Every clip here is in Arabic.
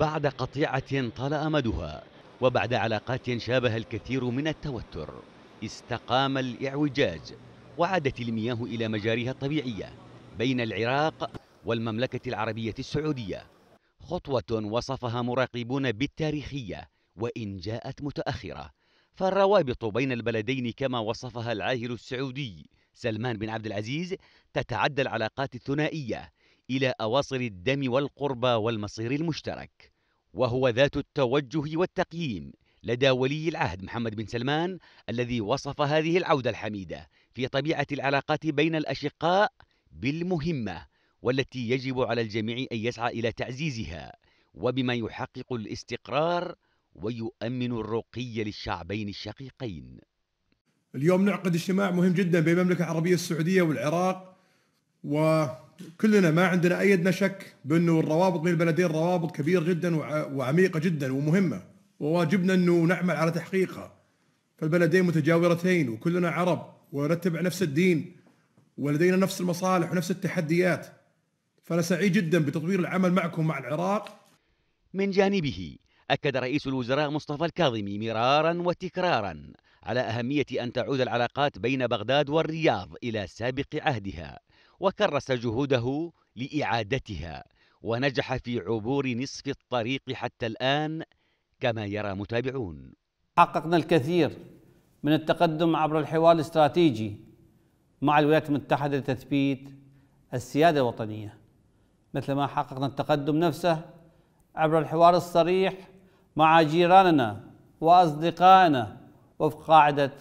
بعد قطيعة طال أمدها وبعد علاقات شابها الكثير من التوتر استقام الإعوجاج وعادت المياه إلى مجاريها الطبيعية بين العراق والمملكة العربية السعودية خطوة وصفها مراقبون بالتاريخية وإن جاءت متأخرة فالروابط بين البلدين كما وصفها العاهل السعودي سلمان بن عبد العزيز تتعدى العلاقات الثنائية إلى أواصر الدم والقربى والمصير المشترك وهو ذات التوجه والتقييم لدى ولي العهد محمد بن سلمان الذي وصف هذه العوده الحميده في طبيعه العلاقات بين الاشقاء بالمهمه والتي يجب على الجميع ان يسعى الى تعزيزها وبما يحقق الاستقرار ويؤمن الرقي للشعبين الشقيقين. اليوم نعقد اجتماع مهم جدا بين المملكه العربيه السعوديه والعراق و كلنا ما عندنا اي ادنى شك بانه الروابط بين البلدين روابط كبيره جدا وعميقه جدا ومهمه وواجبنا انه نعمل على تحقيقها فالبلدين متجاورتين وكلنا عرب ونتبع نفس الدين ولدينا نفس المصالح ونفس التحديات فانا سعيد جدا بتطوير العمل معكم مع العراق من جانبه اكد رئيس الوزراء مصطفى الكاظمي مرارا وتكرارا على اهميه ان تعود العلاقات بين بغداد والرياض الى سابق عهدها وكرس جهوده لإعادتها ونجح في عبور نصف الطريق حتى الآن كما يرى متابعون حققنا الكثير من التقدم عبر الحوار الاستراتيجي مع الولايات المتحدة لتثبيت السيادة الوطنية مثلما حققنا التقدم نفسه عبر الحوار الصريح مع جيراننا وأصدقائنا وفق قاعدة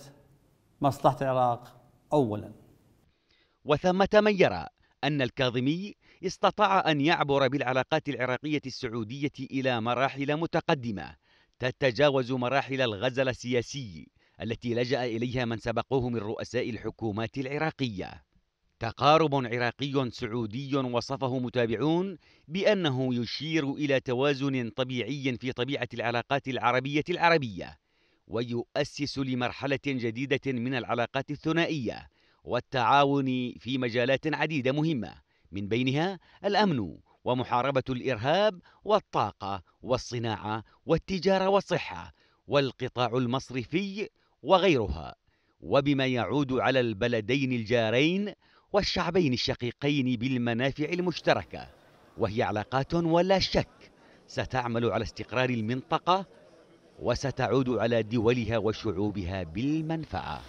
مصلحة العراق أولاً وثمة من يرى أن الكاظمي استطاع أن يعبر بالعلاقات العراقية السعودية إلى مراحل متقدمة تتجاوز مراحل الغزل السياسي التي لجأ إليها من سبقوه من رؤساء الحكومات العراقية تقارب عراقي سعودي وصفه متابعون بأنه يشير إلى توازن طبيعي في طبيعة العلاقات العربية العربية ويؤسس لمرحلة جديدة من العلاقات الثنائية والتعاون في مجالات عديدة مهمة من بينها الأمن ومحاربة الإرهاب والطاقة والصناعة والتجارة والصحة والقطاع المصرفي وغيرها وبما يعود على البلدين الجارين والشعبين الشقيقين بالمنافع المشتركة وهي علاقات ولا شك ستعمل على استقرار المنطقة وستعود على دولها وشعوبها بالمنفعه